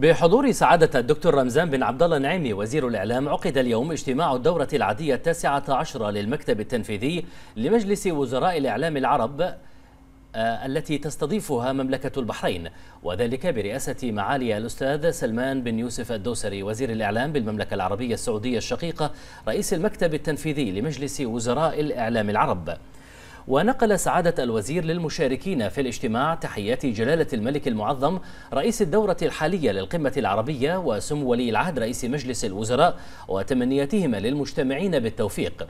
بحضور سعادة الدكتور رمزان بن عبد الله النعيمي وزير الإعلام عقد اليوم اجتماع الدورة العادية التاسعة عشرة للمكتب التنفيذي لمجلس وزراء الإعلام العرب آه، التي تستضيفها مملكة البحرين وذلك برئاسة معالي الأستاذ سلمان بن يوسف الدوسري وزير الإعلام بالمملكة العربية السعودية الشقيقة رئيس المكتب التنفيذي لمجلس وزراء الإعلام العرب ونقل سعادة الوزير للمشاركين في الاجتماع تحيات جلالة الملك المعظم رئيس الدورة الحالية للقمة العربية وسمو ولي العهد رئيس مجلس الوزراء وتمنياتهما للمجتمعين بالتوفيق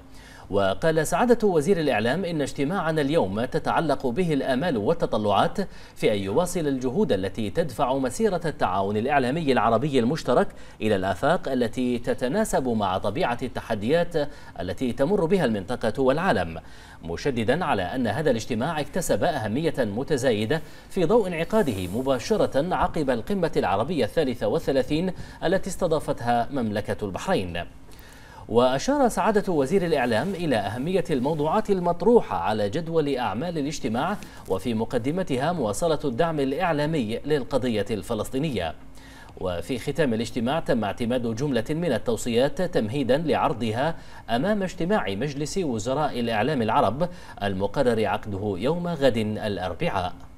وقال سعادة وزير الإعلام إن اجتماعنا اليوم تتعلق به الآمال والتطلعات في أن يواصل الجهود التي تدفع مسيرة التعاون الإعلامي العربي المشترك إلى الآفاق التي تتناسب مع طبيعة التحديات التي تمر بها المنطقة والعالم مشددا على أن هذا الاجتماع اكتسب أهمية متزايدة في ضوء انعقاده مباشرة عقب القمة العربية الثالثة والثلاثين التي استضافتها مملكة البحرين وأشار سعادة وزير الإعلام إلى أهمية الموضوعات المطروحة على جدول أعمال الاجتماع وفي مقدمتها مواصلة الدعم الإعلامي للقضية الفلسطينية وفي ختام الاجتماع تم اعتماد جملة من التوصيات تمهيدا لعرضها أمام اجتماع مجلس وزراء الإعلام العرب المقرر عقده يوم غد الأربعاء